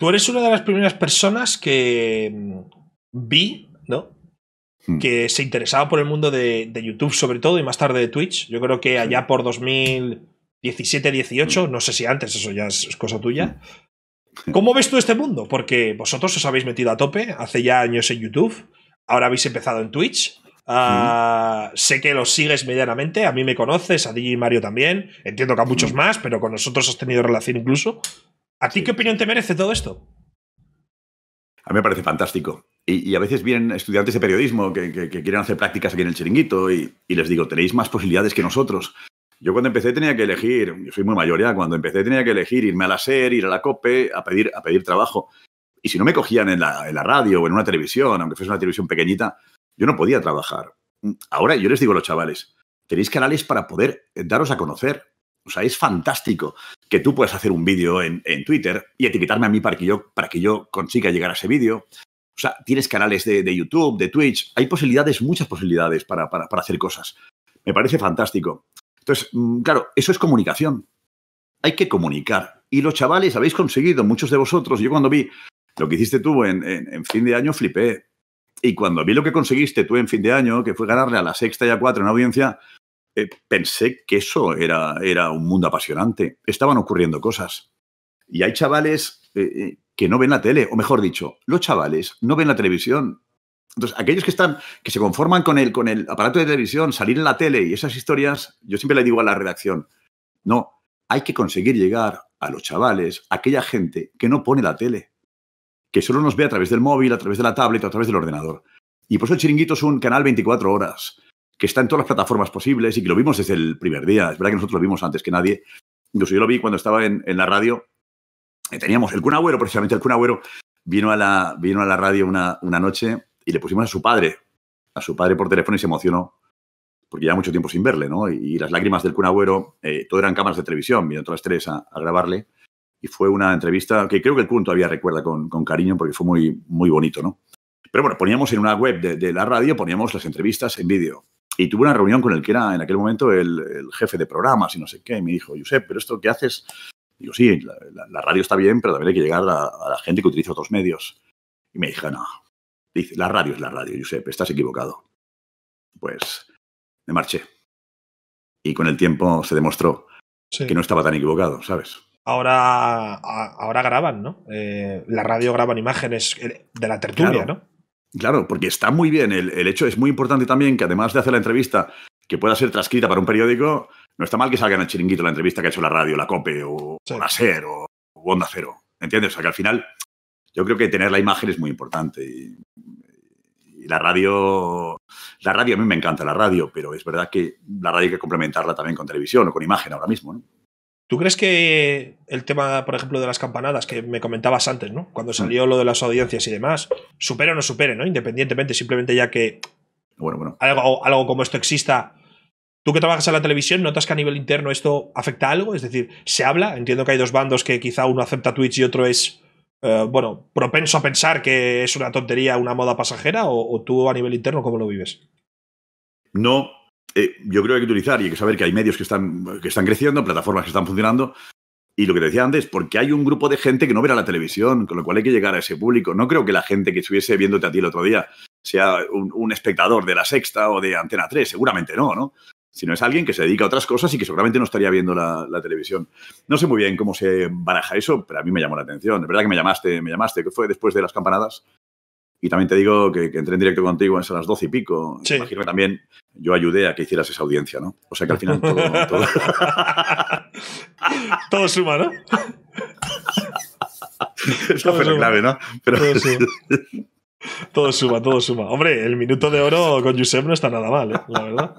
Tú eres una de las primeras personas que mm, vi, ¿no? Hmm. Que se interesaba por el mundo de, YouTube, sobre todo, y más tarde de Twitch. Yo creo que allá por 2017, 18, no sé si antes, eso ya es, cosa tuya. Hmm. ¿Cómo ves tú este mundo? Porque vosotros os habéis metido a tope hace ya años en YouTube, ahora habéis empezado en Twitch. Ah, hmm. sé que los sigues medianamente, a mí me conoces, a y Mario también, entiendo que a muchos más, pero con nosotros has tenido relación incluso. ¿A ti qué opinión te merece todo esto? A mí me parece fantástico. Y, a veces vienen estudiantes de periodismo que, quieren hacer prácticas aquí en el chiringuito y, les digo, tenéis más posibilidades que nosotros. Yo cuando empecé tenía que elegir, yo soy muy mayor ya, cuando empecé tenía que elegir irme a la SER, ir a la COPE, a pedir, a pedir trabajo. Y si no me cogían en la, en la, radio o en una televisión, aunque fuese una televisión pequeñita, yo no podía trabajar. Ahora yo les digo a los chavales, tenéis canales para poder daros a conocer. O sea, es fantástico que tú puedas hacer un vídeo en, Twitter y etiquetarme a mí para que yo, para que yo consiga llegar a ese vídeo. O sea, tienes canales de, YouTube, de Twitch, hay posibilidades, muchas posibilidades para, hacer cosas. Me parece fantástico. Entonces, mm, claro, eso es comunicación. Hay que comunicar. Y los chavales habéis conseguido, muchos de vosotros, yo cuando vi lo que hiciste tú en, en fin de año, flipé. Y cuando vi lo que conseguiste tú en fin de año, que fue ganarle a la sexta y a cuatro en audiencia, eh, pensé que eso era, un mundo apasionante. Estaban ocurriendo cosas. Y hay chavales eh, eh, que no ven la tele, o mejor dicho, los chavales no ven la televisión. Entonces, aquellos que están, que se conforman con el, con el aparato de televisión, salir en la tele y esas historias, yo siempre le digo a la redacción, no, hay que conseguir llegar a los chavales, aquella gente que no pone la tele, que solo nos ve a través del móvil, a través de la tablet, a través del ordenador. Y por eso el chiringuito es un canal 24 horas que está en todas las plataformas posibles y que lo vimos desde el primer día. Es verdad que nosotros lo vimos antes que nadie. Incluso yo lo vi cuando estaba en, la radio. Eh, teníamos el Kun precisamente el Kun vino a la, vino a la radio una, noche y le pusimos a su padre, a su padre por teléfono y se emocionó porque ya mucho tiempo sin verle, ¿no? Y, las lágrimas del Kun eh, todo eran cámaras de televisión, vinieron todas las tres a, grabarle. Y fue una entrevista que creo que el Kun todavía recuerda con, cariño porque fue muy, muy bonito, ¿no? Pero bueno, poníamos en una web de la radio, poníamos las entrevistas en vídeo. Y tuve una reunión con el que era en aquel momento el, jefe de programas y no sé qué, y me dijo, Josep, pero esto que haces, digo, sí, la, radio está bien, pero también hay que llegar a, la gente que utiliza otros medios. Y me dijo, no, dice, la radio es la radio, Josep, estás equivocado. Pues me marché. Y con el tiempo se demostró que no estaba tan equivocado, ¿sabes? Ahora, ahora graban, ¿no? Eh, la radio graba imágenes eh, de la tertulia, ¿no? Claro, porque está muy bien. El, hecho es muy importante también que además de hacer la entrevista que pueda ser transcrita para un periódico, no está mal que salga en el chiringuito la entrevista que ha hecho la radio, la COPE o, la SER o, Onda Cero. ¿Entiendes? O sea que al final yo creo que tener la imagen es muy importante. Y, la radio, la radio a mí me encanta la radio, pero es verdad que la radio hay que complementarla también con televisión o con imagen ahora mismo. ¿no? ¿Tú crees que el tema, por ejemplo, de las campanadas que me comentabas antes, ¿no? Cuando salió lo de las audiencias y demás, supere o no supere, ¿no? Independientemente, simplemente ya que bueno, bueno. Algo, algo como esto exista. Tú que trabajas en la televisión, ¿notas que a nivel interno esto afecta algo? Es decir, ¿se habla? Entiendo que hay dos bandos que quizá uno acepta Twitch y otro es, eh, bueno, propenso a pensar que es una tontería, una moda pasajera, o tú a nivel interno, ¿cómo lo vives? No, eh, yo creo que hay que utilizar y hay que saber que hay medios que están, que están creciendo, plataformas que están funcionando. Y lo que te decía antes, porque hay un grupo de gente que no verá la televisión, con lo cual hay que llegar a ese público. No creo que la gente que estuviese viéndote a ti el otro día sea un, espectador de La Sexta o de Antena 3, seguramente no, ¿no? sino es alguien que se dedica a otras cosas y que seguramente no estaría viendo la, la, televisión. No sé muy bien cómo se baraja eso, pero a mí me llamó la atención. Es verdad que me llamaste, me llamaste, que fue después de las campanadas. Y también te digo que, entré en directo contigo a las doce y pico. Imagínate también yo ayudé a que hicieras esa audiencia, ¿no? O sea que al final todo. todo... suma, ¿no? es la clave, ¿no? Pero... Todo, suma. todo suma, todo suma. Hombre, el minuto de oro con Josep no está nada mal, ¿eh? la verdad.